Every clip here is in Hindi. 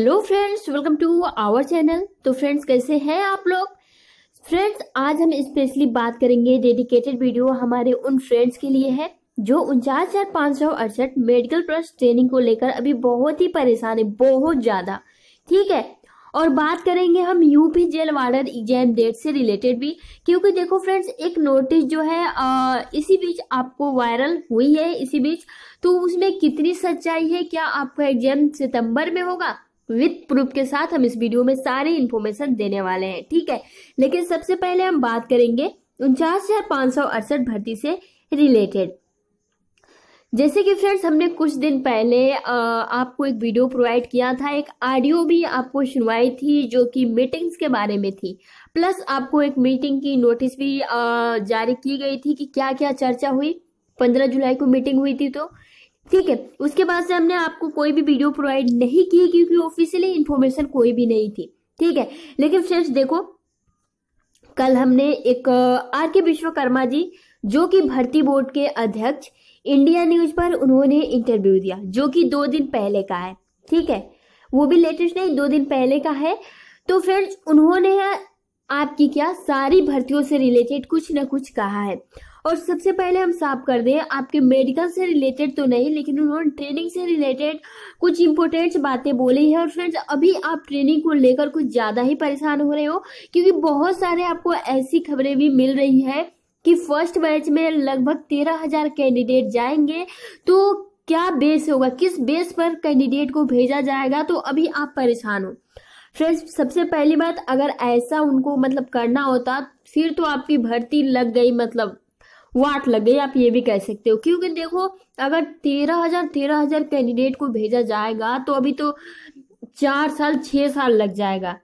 hello friends welcome to our channel तो फ्रेंड्स कैसे हैं आप लोग फ्रेंड्स आज हम स्पेशली बात करेंगे डेडिकेटेड वीडियो हमारे उन फ्रेंड्स के लिए है जो उनचास हजार पाँच सौ अड़सठ मेडिकल प्लस ट्रेनिंग को लेकर अभी बहुत ही परेशान है बहुत ज़्यादा ठीक है और बात करेंगे हम UP jail warder exam date से रिलेटेड भी क्योंकि देखो फ्रेंड्स एक नोटिस जो है आ, इसी बीच आपको वायरल हुई है इसी बीच तो उसमें कितनी सच्चाई है क्या आपका एग्जाम सितंबर में होगा विथ प्रूफ के साथ हम इस वीडियो में सारी इन्फॉर्मेशन देने वाले हैं ठीक है लेकिन सबसे पहले हम बात करेंगे उनचास हजार पाँच सौ अड़सठ भर्ती से रिलेटेड जैसे कि फ्रेंड्स हमने कुछ दिन पहले आपको एक वीडियो प्रोवाइड किया था एक ऑडियो भी आपको सुनवाई थी जो कि मीटिंग्स के बारे में थी प्लस आपको एक मीटिंग की नोटिस भी जारी की गई थी कि क्या क्या चर्चा हुई पंद्रह जुलाई को मीटिंग हुई थी तो ठीक है उसके बाद से हमने आपको कोई भी वीडियो प्रोवाइड नहीं की क्योंकि ऑफिशियली इन्फॉर्मेशन कोई भी नहीं थी ठीक है लेकिन फ्रेंड्स देखो कल हमने एक आर के विश्वकर्मा जी जो कि भर्ती बोर्ड के अध्यक्ष इंडिया न्यूज पर उन्होंने इंटरव्यू दिया जो कि दो दिन पहले का है ठीक है वो भी लेटेस्ट नहीं दो दिन पहले का है तो फ्रेंड्स उन्होंने आपकी क्या सारी भर्तियों से रिलेटेड कुछ ना कुछ कहा है और सबसे पहले हम साफ कर दें आपके मेडिकल से रिलेटेड तो नहीं लेकिन उन्होंने ट्रेनिंग से रिलेटेड कुछ इंपॉर्टेंट बातें बोली है और फ्रेंड्स अभी आप ट्रेनिंग को लेकर कुछ ज़्यादा ही परेशान हो रहे हो क्योंकि बहुत सारे आपको ऐसी खबरें भी मिल रही है कि फर्स्ट बैच में लगभग तेरह हजार कैंडिडेट जाएंगे तो क्या बेस होगा किस बेस पर कैंडिडेट को भेजा जाएगा तो अभी आप परेशान हो फ्रेंड्स सबसे पहली बात अगर ऐसा उनको मतलब करना होता फिर तो आपकी भर्ती लग गई मतलब वाट लगे आप ये भी कह सकते हो क्योंकि देखो अगर तेरह हजार तेरह हजार कैंडिडेट को भेजा जाएगा तो अभी तो चार साल छह साल लग जाएगा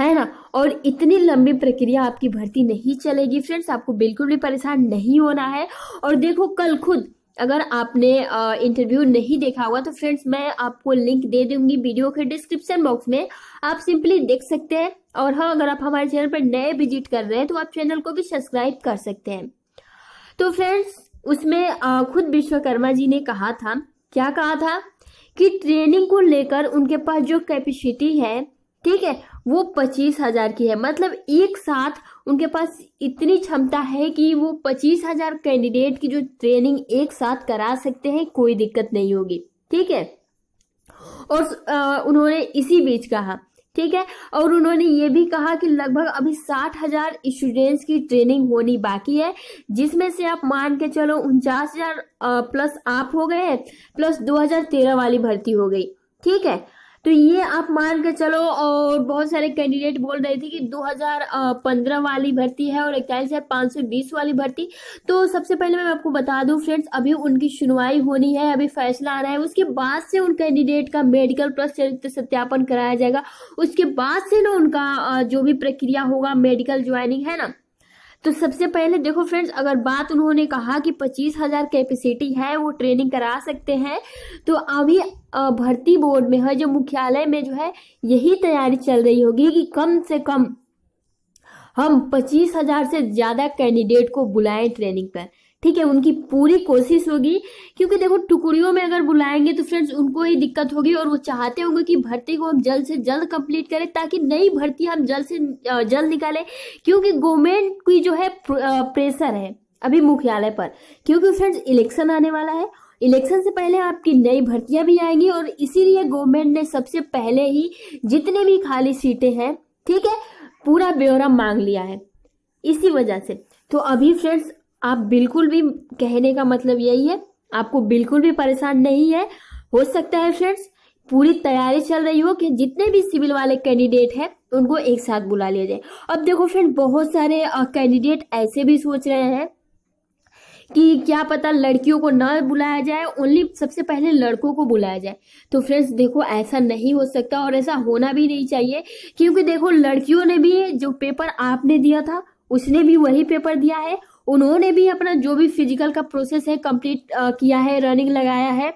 है ना और इतनी लंबी प्रक्रिया आपकी भर्ती नहीं चलेगी फ्रेंड्स आपको बिल्कुल भी परेशान नहीं होना है और देखो कल खुद अगर आपने इंटरव्यू नहीं देखा होगा तो फ्रेंड्स मैं आपको लिंक दे दूंगी वीडियो के डिस्क्रिप्शन बॉक्स में आप सिंपली देख सकते हैं और हाँ अगर आप हमारे चैनल पर नए विजिट कर रहे हैं तो आप चैनल को भी सब्सक्राइब कर सकते हैं तो फ्रेंड्स उसमें खुद विश्वकर्मा जी ने कहा था क्या कहा था कि ट्रेनिंग को लेकर उनके पास जो कैपेसिटी है ठीक है वो पच्चीस हजार की है मतलब एक साथ उनके पास इतनी क्षमता है कि वो पच्चीस हजार कैंडिडेट की जो ट्रेनिंग एक साथ करा सकते हैं कोई दिक्कत नहीं होगी ठीक है और उन्होंने इसी बीच कहा ठीक है और उन्होंने ये भी कहा कि लगभग अभी साठ हजार स्टूडेंट्स की ट्रेनिंग होनी बाकी है जिसमें से आप मान के चलो उनचास हजार प्लस आप हो गए प्लस 2013 वाली भर्ती हो गई ठीक है तो ये आप मान के चलो और बहुत सारे कैंडिडेट बोल रहे थे कि 2015 वाली भर्ती है और इक्यालीस हज़ार पाँच सौ बीस वाली भर्ती तो सबसे पहले मैं आपको बता दूं फ्रेंड्स अभी उनकी सुनवाई होनी है अभी फैसला आना है उसके बाद से उन कैंडिडेट का मेडिकल प्लस चरित्र सत्यापन कराया जाएगा उसके बाद से ना उनका जो भी प्रक्रिया होगा मेडिकल ज्वाइनिंग है ना तो सबसे पहले देखो फ्रेंड्स अगर बात उन्होंने कहा कि पच्चीस हज़ार कैपेसिटी है वो ट्रेनिंग करा सकते हैं तो अभी भर्ती बोर्ड में है जो मुख्यालय में जो है यही तैयारी चल रही होगी कि कम से कम हम पच्चीस हज़ार से ज़्यादा कैंडिडेट को बुलाएं ट्रेनिंग पर ठीक है उनकी पूरी कोशिश होगी क्योंकि देखो टुकड़ियों में अगर बुलाएंगे तो फ्रेंड्स उनको ही दिक्कत होगी और वो चाहते होंगे कि भर्ती को हम जल्द से जल्द कंप्लीट करें ताकि नई भर्ती हम जल्द से जल्द निकालें क्योंकि गवर्नमेंट की जो है प्रेशर है अभी मुख्यालय पर क्योंकि फ्रेंड्स इलेक्शन आने वाला है इलेक्शन से पहले आपकी नई भर्तियां भी आएंगी और इसीलिए गवर्नमेंट ने सबसे पहले ही जितने भी खाली सीटें हैं ठीक है पूरा ब्यौरा मांग लिया है इसी वजह से तो अभी फ्रेंड्स आप बिल्कुल भी कहने का मतलब यही है आपको बिल्कुल भी परेशान नहीं है हो सकता है फ्रेंड्स पूरी तैयारी चल रही हो कि जितने भी सिविल वाले कैंडिडेट हैं उनको एक साथ बुला लिया जाए अब देखो फ्रेंड बहुत सारे कैंडिडेट ऐसे भी सोच रहे हैं कि क्या पता लड़कियों को ना बुलाया जाए ओनली सबसे पहले लड़कों को बुलाया जाए तो फ्रेंड्स देखो ऐसा नहीं हो सकता और ऐसा होना भी नहीं चाहिए क्योंकि देखो लड़कियों ने भी जो पेपर आपने दिया था उसने भी वही पेपर दिया है उन्होंने भी अपना जो भी फिजिकल का प्रोसेस है कंप्लीट किया है रनिंग लगाया है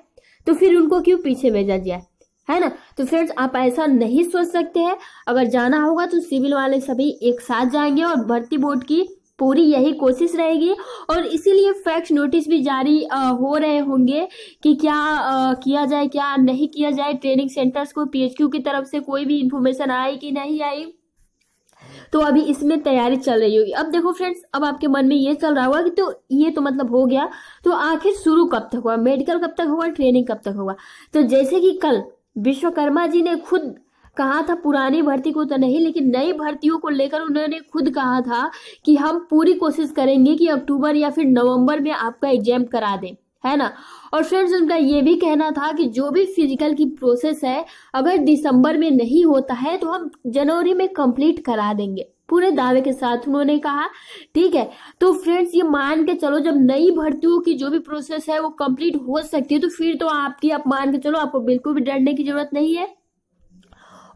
तो फिर उनको क्यों पीछे भेजा जाए है ना तो फ्रेंड्स आप ऐसा नहीं सोच सकते हैं अगर जाना होगा तो सिविल वाले सभी एक साथ जाएंगे और भर्ती बोर्ड की पूरी यही कोशिश रहेगी और इसीलिए फैक्ट नोटिस भी जारी हो रहे होंगे कि क्या किया जाए क्या नहीं किया जाए ट्रेनिंग सेंटर्स को पीएचक्यू की तरफ से कोई भी इन्फॉर्मेशन आई कि नहीं आई तो अभी इसमें तैयारी चल रही होगी अब देखो फ्रेंड्स अब आपके मन में ये चल रहा होगा कि तो ये तो मतलब हो गया तो आखिर शुरू कब तक हुआ मेडिकल कब तक होगा ट्रेनिंग कब तक होगा तो जैसे कि कल विश्वकर्मा जी ने खुद कहा था पुरानी भर्ती को तो नहीं लेकिन नई भर्तियों को लेकर उन्होंने खुद कहा था कि हम पूरी कोशिश करेंगे कि अक्टूबर या फिर नवंबर में आपका एग्जाम करा दें है ना और फ्रेंड्स उनका ये भी कहना था कि जो भी फिजिकल की प्रोसेस है अगर दिसंबर में नहीं होता है तो हम जनवरी में कंप्लीट करा देंगे पूरे दावे के साथ उन्होंने कहा ठीक है तो फ्रेंड्स ये मान के चलो जब नई भर्ती की जो भी प्रोसेस है वो कंप्लीट हो सकती है तो फिर तो आपकी आप मान के चलो आपको बिल्कुल भी डरने की जरूरत नहीं है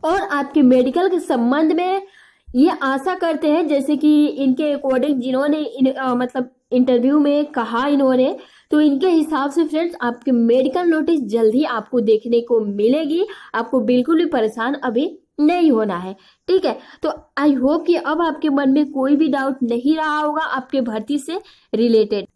और आपके मेडिकल के संबंध में ये आशा करते हैं जैसे कि इनके अकॉर्डिंग जिन्होंने इन, मतलब इंटरव्यू में कहा इन्होंने तो इनके हिसाब से फ्रेंड्स आपकी मेडिकल नोटिस जल्द ही आपको देखने को मिलेगी आपको बिल्कुल भी परेशान अभी नहीं होना है ठीक है तो आई होप कि अब आपके मन में कोई भी डाउट नहीं रहा होगा आपके भर्ती से रिलेटेड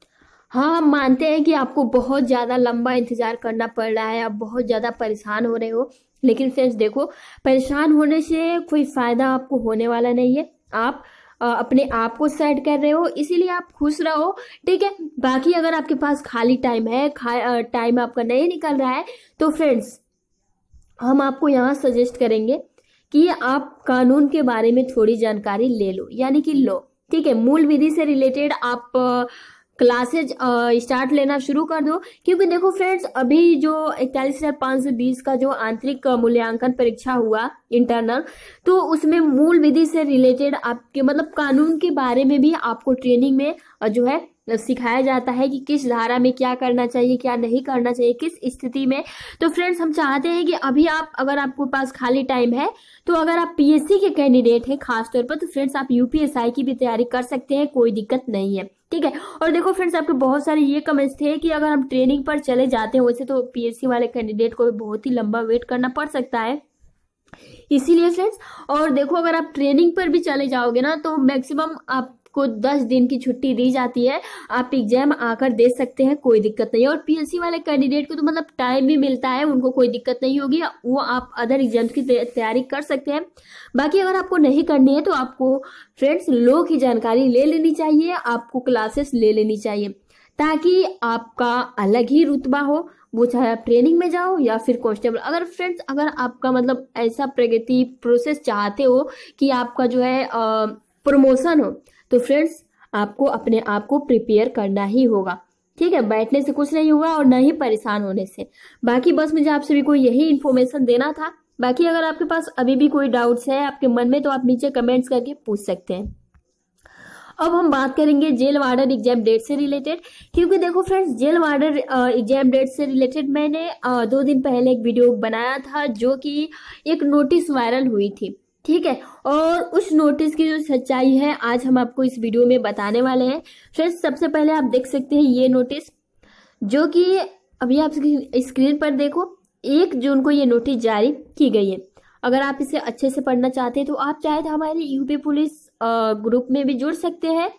हाँ हम मानते हैं कि आपको बहुत ज़्यादा लंबा इंतज़ार करना पड़ रहा है आप बहुत ज़्यादा परेशान हो रहे हो लेकिन फ्रेंड्स देखो परेशान होने से कोई फ़ायदा आपको होने वाला नहीं है आप अपने आप को सेट कर रहे हो इसीलिए आप खुश रहो ठीक है बाकी अगर आपके पास खाली टाइम है टाइम आपका नहीं निकल रहा है तो फ्रेंड्स हम आपको यहाँ सजेस्ट करेंगे कि आप कानून के बारे में थोड़ी जानकारी ले लो यानी कि लो ठीक है मूल विधि से रिलेटेड आप क्लासेज स्टार्ट uh, लेना शुरू कर दो क्योंकि देखो फ्रेंड्स अभी जो इकतालीस हज़ार पाँच सौ बीस का जो आंतरिक uh, मूल्यांकन परीक्षा हुआ इंटरनल तो उसमें मूल विधि से रिलेटेड आपके मतलब कानून के बारे में भी आपको ट्रेनिंग में uh, जो है मतलब सिखाया जाता है कि किस धारा में क्या करना चाहिए क्या नहीं करना चाहिए किस स्थिति में तो फ्रेंड्स हम चाहते हैं कि अभी आप अगर आपके पास खाली टाइम है तो अगर आप पीएससी के कैंडिडेट हैं खासतौर पर तो फ्रेंड्स आप यूपीएसआई की भी तैयारी कर सकते हैं कोई दिक्कत नहीं है ठीक है और देखो फ्रेंड्स आपके बहुत सारे ये कमेंट्स थे कि अगर हम ट्रेनिंग पर चले जाते हैं वैसे तो पीएससी वाले कैंडिडेट को भी बहुत ही लंबा वेट करना पड़ सकता है इसीलिए फ्रेंड्स और देखो अगर आप ट्रेनिंग पर भी चले जाओगे ना तो मैक्सिमम आप को दस दिन की छुट्टी दी जाती है आप एग्जाम आकर दे सकते हैं कोई दिक्कत नहीं और पीएससी वाले कैंडिडेट को तो मतलब टाइम भी मिलता है उनको कोई दिक्कत नहीं होगी वो आप अदर एग्जाम की तैयारी कर सकते हैं बाकी अगर आपको नहीं करनी है तो आपको फ्रेंड्स लो की जानकारी ले लेनी चाहिए आपको क्लासेस ले लेनी चाहिए ताकि आपका अलग ही रुतबा हो वो चाहे आप ट्रेनिंग में जाओ या फिर कॉन्स्टेबल अगर फ्रेंड्स अगर आपका मतलब ऐसा प्रगति प्रोसेस चाहते हो कि आपका जो है प्रमोशन हो तो फ्रेंड्स आपको अपने आप को प्रिपेयर करना ही होगा ठीक है बैठने से कुछ नहीं होगा और न ही परेशान होने से बाकी बस मुझे आप सभी को यही इन्फॉर्मेशन देना था बाकी अगर आपके पास अभी भी कोई डाउट्स है आपके मन में तो आप नीचे कमेंट्स करके पूछ सकते हैं अब हम बात करेंगे जेल वार्डर एग्जाम डेट से रिलेटेड क्योंकि देखो friends jail warder exam date से रिलेटेड मैंने दो दिन पहले एक वीडियो बनाया था जो कि एक नोटिस वायरल हुई थी ठीक है और उस नोटिस की जो सच्चाई है आज हम आपको इस वीडियो में बताने वाले हैं फ्रेंड्स सबसे पहले आप देख सकते हैं ये नोटिस जो कि अभी आप स्क्रीन पर देखो एक जून को ये नोटिस जारी की गई है अगर आप इसे अच्छे से पढ़ना चाहते हैं तो आप चाहे तो हमारे यूपी पुलिस ग्रुप में भी जुड़ सकते हैं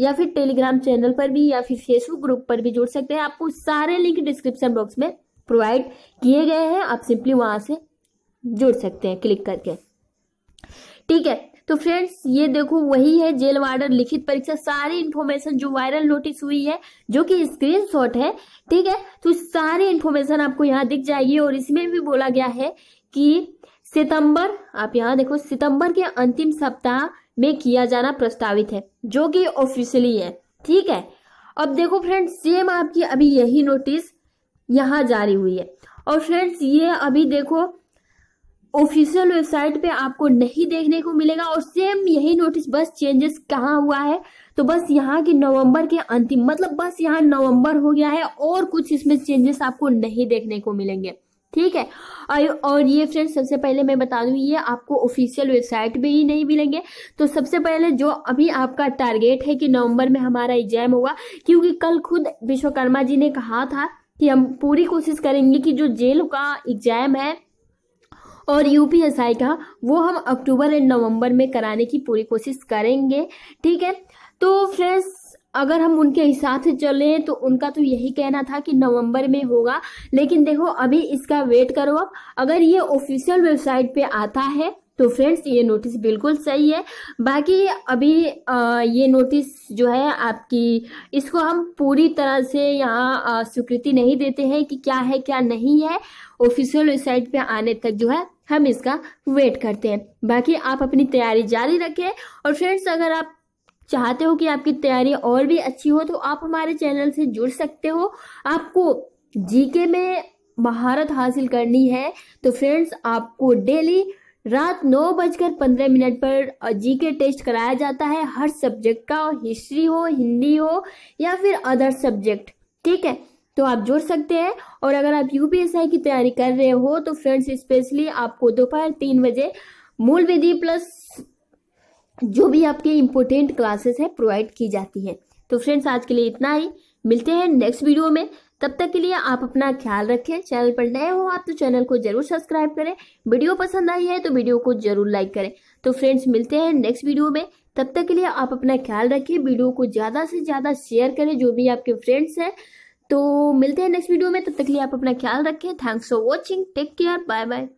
या फिर टेलीग्राम चैनल पर भी या फिर फेसबुक ग्रुप पर भी जुड़ सकते हैं आपको सारे लिंक डिस्क्रिप्शन बॉक्स में प्रोवाइड किए गए हैं आप सिंपली वहां से जुड़ सकते हैं क्लिक करके ठीक है तो फ्रेंड्स ये देखो वही है जेल वार्डर लिखित परीक्षा सारी इन्फॉर्मेशन जो वायरल नोटिस हुई है जो कि स्क्रीनशॉट है ठीक है तो सारी इन्फॉर्मेशन आपको यहाँ दिख जाएगी और इसमें भी बोला गया है कि सितंबर आप यहाँ देखो सितंबर के अंतिम सप्ताह में किया जाना प्रस्तावित है जो कि ऑफिशियली है ठीक है अब देखो फ्रेंड्स सेम आपकी अभी यही नोटिस यहाँ जारी हुई है और फ्रेंड्स ये अभी देखो ऑफिशियल वेबसाइट पे आपको नहीं देखने को मिलेगा और सेम यही नोटिस बस चेंजेस कहाँ हुआ है तो बस यहाँ की नवंबर के अंतिम मतलब बस यहाँ नवंबर हो गया है और कुछ इसमें चेंजेस आपको नहीं देखने को मिलेंगे ठीक है और ये फ्रेंड्स सबसे पहले मैं बता दूं ये आपको ऑफिशियल वेबसाइट पे ही नहीं मिलेंगे तो सबसे पहले जो अभी आपका टारगेट है कि नवंबर में हमारा एग्जाम होगा क्योंकि कल खुद विश्वकर्मा जी ने कहा था कि हम पूरी कोशिश करेंगे कि जो जेल का एग्जाम है और यू का वो हम अक्टूबर एंड नवंबर में कराने की पूरी कोशिश करेंगे ठीक है तो फ्रेंड्स अगर हम उनके हिसाब से चले तो उनका तो यही कहना था कि नवंबर में होगा लेकिन देखो अभी इसका वेट करो अब अगर ये ऑफिशियल वेबसाइट पे आता है तो फ्रेंड्स ये नोटिस बिल्कुल सही है बाकी अभी आ, ये नोटिस जो है आपकी इसको हम पूरी तरह से यहाँ स्वीकृति नहीं देते हैं कि क्या है क्या नहीं है ऑफिशियल वेबसाइट पे आने तक जो है हम इसका वेट करते हैं बाकी आप अपनी तैयारी जारी रखें और फ्रेंड्स अगर आप चाहते हो कि आपकी तैयारी और भी अच्छी हो तो आप हमारे चैनल से जुड़ सकते हो आपको जीके में महारत हासिल करनी है तो फ्रेंड्स आपको डेली रात नौ बजकर पंद्रह मिनट पर जीके टेस्ट कराया जाता है हर सब्जेक्ट का हिस्ट्री हो हिंदी हो या फिर अदर सब्जेक्ट ठीक है तो आप जोड़ सकते हैं और अगर आप यूपीएसआई की तैयारी कर रहे हो तो फ्रेंड्स स्पेशली आपको दोपहर तीन बजे मूल विधि प्लस जो भी आपके इम्पोर्टेंट क्लासेस है प्रोवाइड की जाती है तो फ्रेंड्स आज के लिए इतना ही मिलते हैं नेक्स्ट वीडियो में तब तक के लिए आप अपना ख्याल रखें चैनल पर नए हो आप तो चैनल को जरूर सब्सक्राइब करें वीडियो पसंद आई है तो वीडियो को जरूर लाइक करें तो फ्रेंड्स मिलते हैं नेक्स्ट वीडियो में तब तक के लिए आप अपना ख्याल रखें वीडियो को ज़्यादा से ज़्यादा शेयर करें जो भी आपके फ्रेंड्स हैं तो मिलते हैं नेक्स्ट वीडियो में तब तक लिए आप अपना ख्याल रखें thanks for watching take care bye bye